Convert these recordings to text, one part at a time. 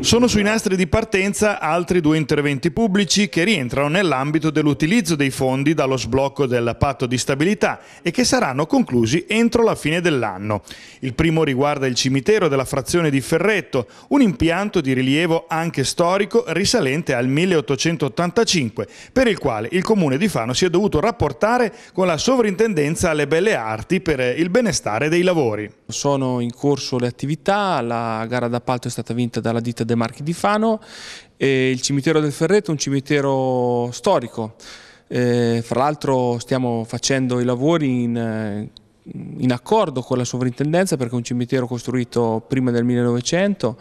Sono sui nastri di partenza altri due interventi pubblici che rientrano nell'ambito dell'utilizzo dei fondi dallo sblocco del patto di stabilità e che saranno conclusi entro la fine dell'anno. Il primo riguarda il cimitero della frazione di Ferretto, un impianto di rilievo anche storico risalente al 1885, per il quale il comune di Fano si è dovuto rapportare con la sovrintendenza alle belle arti per il benestare dei lavori. Sono in corso le attività, la gara gara d'appalto è stata vinta dalla ditta De Marchi di Fano. E il cimitero del Ferreto è un cimitero storico. Eh, fra l'altro stiamo facendo i lavori in, eh, in, accordo con la sovrintendenza perché è un cimitero costruito prima del 1900,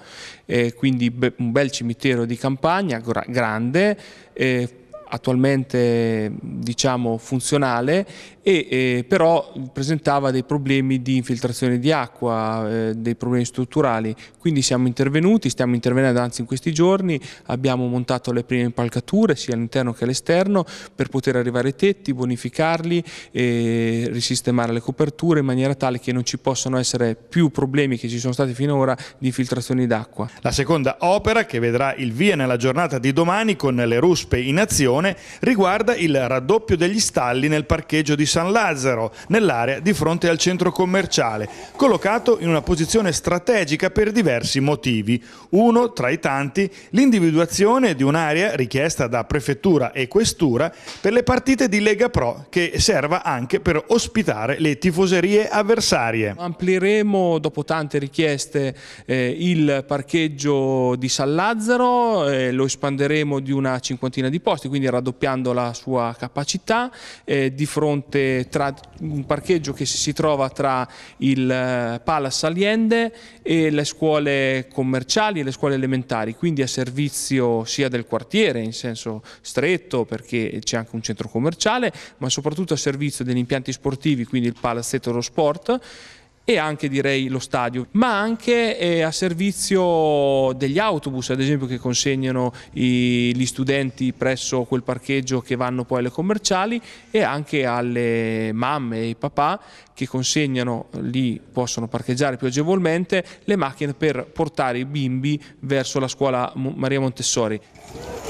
eh, quindi be un bel cimitero di campagna, gra grande, eh, attualmente diciamo, funzionale e eh, però presentava dei problemi di infiltrazione di acqua, eh, dei problemi strutturali, quindi siamo intervenuti, stiamo intervenendo anzi in questi giorni, abbiamo montato le prime impalcature sia all'interno che all'esterno per poter arrivare ai tetti, bonificarli, eh, risistemare le coperture in maniera tale che non ci possano essere più problemi che ci sono stati finora di infiltrazioni d'acqua. La seconda opera che vedrà il via nella giornata di domani con le ruspe in azione Pordenone riguarda il raddoppio degli stalli nel parcheggio di San Lazzaro, nell'area di fronte al centro commerciale, collocato in una posizione strategica per diversi motivi. Uno, tra i tanti, l'individuazione di un'area richiesta da prefettura e questura per le partite di Lega Pro che serva anche per ospitare le tifoserie avversarie. Amplieremo dopo tante richieste eh, il parcheggio di San Lazzaro, eh, lo espanderemo di una cinquantina di posti, quindi raddoppiando la sua capacità, eh, di fronte tra un parcheggio che si trova tra il eh, Palace Allende e le scuole commerciali e le scuole elementari, quindi a servizio sia del quartiere in senso stretto perché c'è anche un centro commerciale, ma soprattutto a servizio degli impianti sportivi, quindi il Palazzetto dello Sport, e anche direi lo stadio, ma anche eh, a servizio degli autobus, ad esempio che consegnano i, gli studenti presso quel parcheggio che vanno poi alle commerciali e anche alle mamme e ai papà che consegnano, lì possono parcheggiare più agevolmente, le macchine per portare i bimbi verso la scuola Maria Montessori.